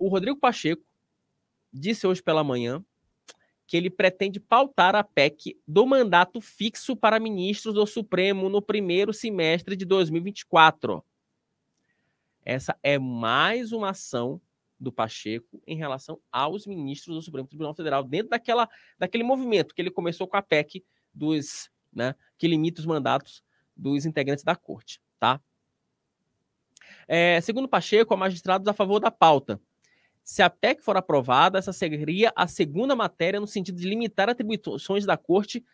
o Rodrigo Pacheco disse hoje pela manhã que ele pretende pautar a PEC do mandato fixo para ministros do Supremo no primeiro semestre de 2024. Essa é mais uma ação do Pacheco em relação aos ministros do Supremo Tribunal Federal, dentro daquela, daquele movimento que ele começou com a PEC dos, né, que limita os mandatos dos integrantes da corte, tá? É, segundo Pacheco, há magistrados a favor da pauta, se a PEC for aprovada, essa seria a segunda matéria no sentido de limitar atribuições da Corte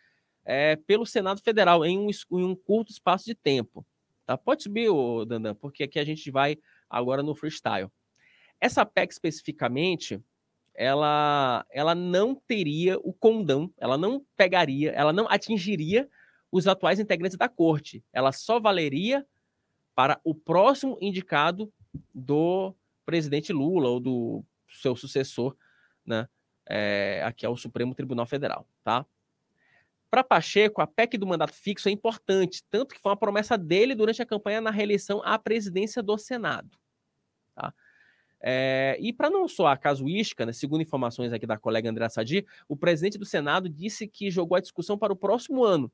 é, pelo Senado Federal em um, em um, curto espaço de tempo. Tá? Pode subir, ô, Dandan, porque aqui a gente vai agora no freestyle. Essa PEC especificamente, ela, ela não teria o condão, ela não pegaria, ela não atingiria os atuais integrantes da corte. Ela só valeria para o próximo indicado do presidente Lula ou do seu sucessor, né? É, aqui é Supremo Tribunal Federal, tá? Para Pacheco, a PEC do mandato fixo é importante, tanto que foi uma promessa dele durante a campanha na reeleição à presidência do Senado. Tá? É, e para não soar casuística, né, segundo informações aqui da colega André Sadi, o presidente do Senado disse que jogou a discussão para o próximo ano,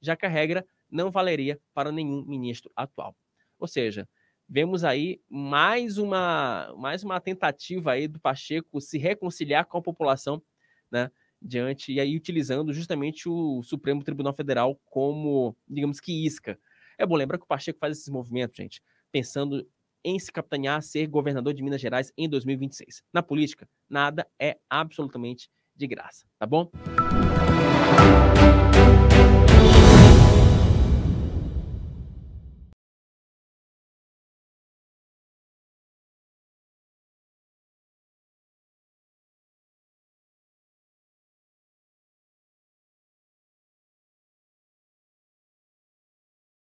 já que a regra não valeria para nenhum ministro atual. Ou seja, vemos aí mais uma, mais uma tentativa aí do Pacheco se reconciliar com a população, né? Diante e aí utilizando justamente o Supremo Tribunal Federal como, digamos que isca. É bom lembrar que o Pacheco faz esses movimentos, gente, pensando em se capitanear a ser governador de Minas Gerais em 2026. Na política, nada é absolutamente de graça, tá bom?